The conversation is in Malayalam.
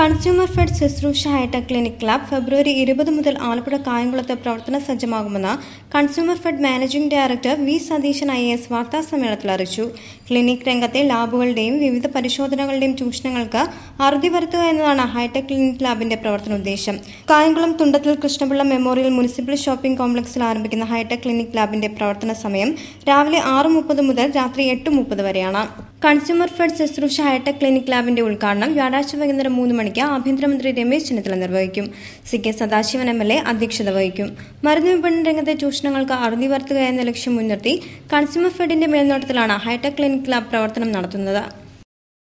consumer fed Sushrusha hi-tech clinic lab ഫെബ്രുവരി ഇരുപത് മുതൽ ആലപ്പുഴ കായംകുളത്ത് പ്രവർത്തന സജ്ജമാകുമെന്ന് consumer fed managing director V Satheesan I S വാർത്താ സമ്മേളനത്തിൽ അറിയിച്ചു ക്ലിനിക് രംഗത്തെ ലാബുകളുടെയും വിവിധ പരിശോധനകളുടെയും ചൂഷണങ്ങൾക്ക് അറുതി വരുത്തുക എന്നതാണ് ഹൈടെക് ക്ലിനിക് ലാബിന്റെ പ്രവർത്തന ഉദ്ദേശം Kayamkulam Thundathil Krishna Pillai memorial municipal shopping കോംപ്ലക്സിൽ ആരംഭിക്കുന്ന ഹൈടെക് ക്ലിനിക് ലാബിന്റെ പ്രവർത്തന സമയം രാവിലെ ആറ് മുപ്പത് മുതൽ രാത്രി എട്ട് മുപ്പത് വരെയാണ് consumer fed Sushrusha hi-tech clinic ലാബിന്റെ ഉദ്ഘാടനം വ്യാഴാഴ്ച വൈകുന്നേരം മൂന്ന് മണിക്ക് ആഭ്യന്തരമന്ത്രി രമേശ് ചെന്നിത്തല നിർവഹിക്കും C K Sadasivan M L A അധ്യക്ഷത വഹിക്കും മരുന്ന് വിപണന രംഗത്തെ ചൂഷണങ്ങൾക്ക് അറുതി വർത്തുക എന്ന ലക്ഷ്യം മുൻനിർത്തി കൺസ്യൂമർ ഫെഡിന്റെ മേൽനോട്ടത്തിലാണ് ഹൈടെക് ക്ലിനിക് ലാബ് പ്രവർത്തനം നടത്തുന്നത്